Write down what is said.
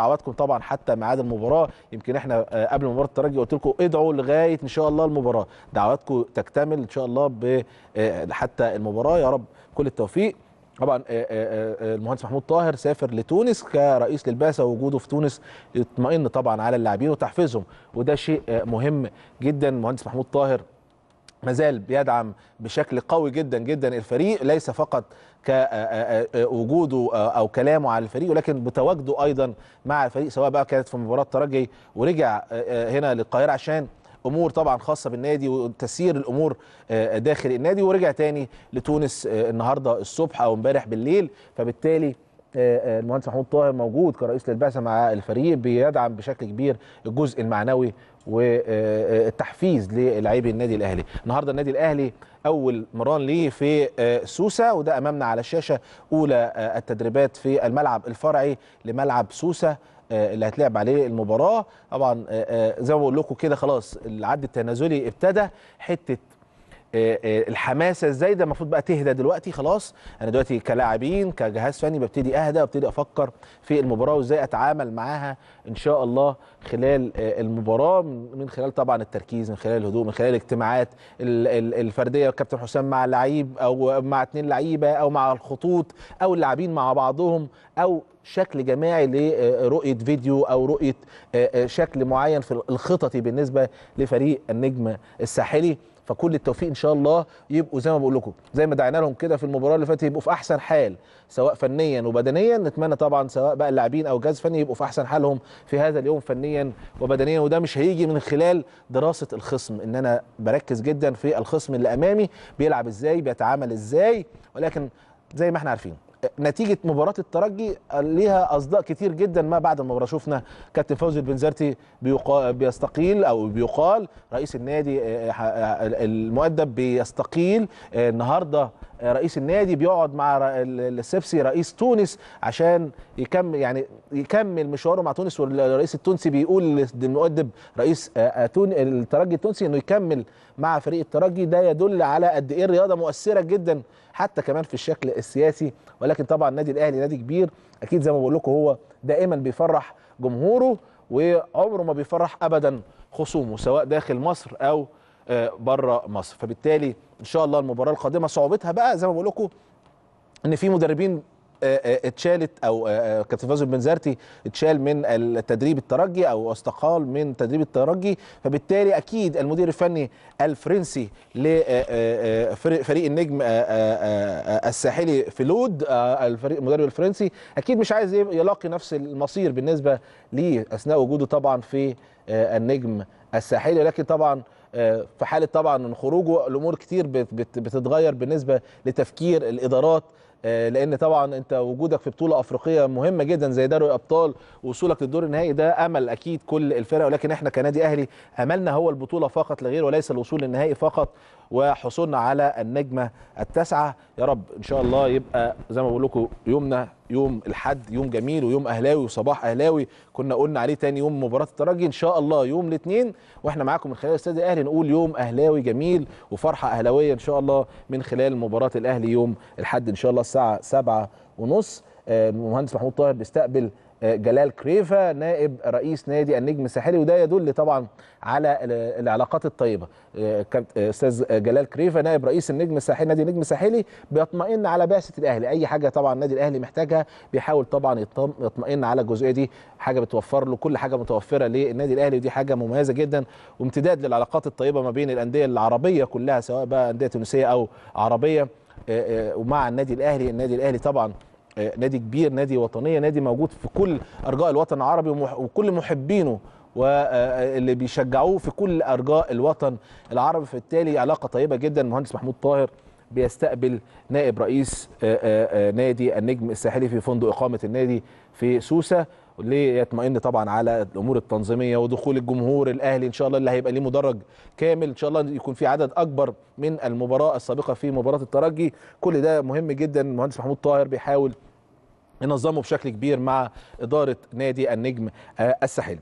دعواتكم طبعا حتى ميعاد المباراه يمكن احنا آه، قبل مباراه الترجي قلت لكم ادعوا لغايه ان شاء الله المباراه دعواتكم تكتمل ان شاء الله ب آه، آه، حتى المباراه يا رب كل التوفيق طبعا المهندس محمود طاهر سافر لتونس كرئيس للبعثه وجوده في تونس يطمئن طبعا على اللاعبين وتحفيزهم وده شيء مهم جدا المهندس محمود طاهر مازال بيدعم بشكل قوي جدا جدا الفريق ليس فقط كوجوده او كلامه على الفريق ولكن بتواجده ايضا مع الفريق سواء بقى كانت في مباراه ترجي ورجع هنا للقاهره عشان امور طبعا خاصه بالنادي وتسيير الامور داخل النادي ورجع تاني لتونس النهارده الصبح او امبارح بالليل فبالتالي آه، آه، المهندس محمود طاهر موجود كرئيس للبعثه مع الفريق بيدعم بشكل كبير الجزء المعنوي والتحفيز آه، للاعبي النادي الاهلي النهارده النادي الاهلي اول مران ليه في سوسه وده امامنا على الشاشه اولى التدريبات في الملعب الفرعي لملعب سوسه اللي هتلعب عليه المباراه طبعا زي ما بقول لكم كده خلاص العد التنازلي ابتدى حته آه، آه، الحماسه الزايده المفروض بقى تهدى دلوقتي خلاص انا دلوقتي كلاعبين كجهاز فني ببتدي اهدى وابتدي افكر في المباراه وازاي اتعامل معاها ان شاء الله خلال آه، المباراه من خلال طبعا التركيز من خلال الهدوء من خلال الاجتماعات الفرديه كابتن حسام مع لعيب او مع اثنين لعيبه او مع الخطوط او اللاعبين مع بعضهم او شكل جماعي لرؤيه فيديو او رؤيه شكل معين في الخططي بالنسبه لفريق النجم الساحلي فكل التوفيق ان شاء الله يبقوا زي ما بقول لكم زي ما دعينا لهم كده في المباراه اللي فاتت يبقوا في احسن حال سواء فنيا وبدنيا نتمنى طبعا سواء بقى اللاعبين او جهاز فني يبقوا في احسن حالهم في هذا اليوم فنيا وبدنيا وده مش هيجي من خلال دراسه الخصم ان انا بركز جدا في الخصم اللي امامي بيلعب ازاي بيتعامل ازاي ولكن زي ما احنا عارفين نتيجه مباراه الترجي ليها اصداء كتير جدا ما بعد المباراه شفنا كابتن فوزي البنزرتي بيستقيل او بيقال رئيس النادي آه، آه، المؤدب بيستقيل آه، النهارده رئيس النادي بيقعد مع السبسي رئيس تونس عشان يكمل يعني يكمل مشواره مع تونس والرئيس التونسي بيقول للمؤدب رئيس آه، آه، الترجي التونسي انه يكمل مع فريق الترجي ده يدل على قد ايه الرياضه مؤثره جدا حتى كمان في الشكل السياسي ولكن طبعا النادي الاهلي نادي كبير اكيد زي ما بقول لكم هو دائما بيفرح جمهوره وعمره ما بيفرح ابدا خصومه سواء داخل مصر او آه، بره مصر فبالتالي ان شاء الله المباراه القادمه صعوبتها بقى زي ما بقول لكم ان في مدربين آه، آه، اتشالت او كابتن فازو بنزرتي اتشال من التدريب الترجي او استقال من تدريب الترجي فبالتالي اكيد المدير الفني الفرنسي لفريق النجم الساحلي في لود الفريق المدرب الفرنسي اكيد مش عايز يلاقي نفس المصير بالنسبه ليه اثناء وجوده طبعا في النجم الساحلي لكن طبعا آه، في حاله طبعا خروجه الامور كتير بتتغير بالنسبه لتفكير الادارات آه، لان طبعا انت وجودك في بطوله افريقيه مهمه جدا زي دوري الابطال ووصولك للدور النهائي ده امل اكيد كل الفرق ولكن احنا كنادي اهلي املنا هو البطوله فقط لغير وليس الوصول للنهائي فقط وحصولنا على النجمه التاسعه يا رب ان شاء الله يبقى زي ما بقول لكم يومنا يوم الحد يوم جميل ويوم اهلاوي وصباح اهلاوي كنا قلنا عليه تاني يوم مباراه الترجي ان شاء الله يوم الاثنين واحنا معاكم من خلال استاد الاهلي نقول يوم اهلاوي جميل وفرحه اهلاويه ان شاء الله من خلال مباراه الاهلي يوم الحد ان شاء الله الساعه 7:30 آه، المهندس محمود طاهر بيستقبل آه، جلال كريفا نائب رئيس نادي النجم الساحلي وده يدل طبعا على العلاقات الطيبه آه، آه، استاذ جلال كريفا نائب رئيس النجم الساحلي نادي النجم الساحلي بيطمئن على بعثه الاهلي اي حاجه طبعا النادي الاهلي محتاجها بيحاول طبعا يطمئن على الجزئيه دي حاجه بتوفر له كل حاجه متوفره للنادي الاهلي ودي حاجه مميزه جدا وامتداد للعلاقات الطيبه ما بين الانديه العربيه كلها سواء بقى انديه تونسيه او عربيه ومع النادي الاهلي النادي الاهلي طبعا نادي كبير نادي وطنيه نادي موجود في كل ارجاء الوطن العربي وكل محبينه واللي آه، بيشجعوه في كل ارجاء الوطن العربي فبالتالي علاقه طيبه جدا المهندس محمود طاهر بيستقبل نائب رئيس آه، آه، نادي النجم الساحلي في فندق اقامه النادي في سوسه ليطمئن طبعا على الامور التنظيميه ودخول الجمهور الاهلي ان شاء الله اللي هيبقى ليه مدرج كامل ان شاء الله يكون في عدد اكبر من المباراه السابقه في مباراه الترجي كل ده مهم جدا المهندس محمود طاهر بيحاول نظمه بشكل كبير مع إدارة نادي النجم آه، الساحلي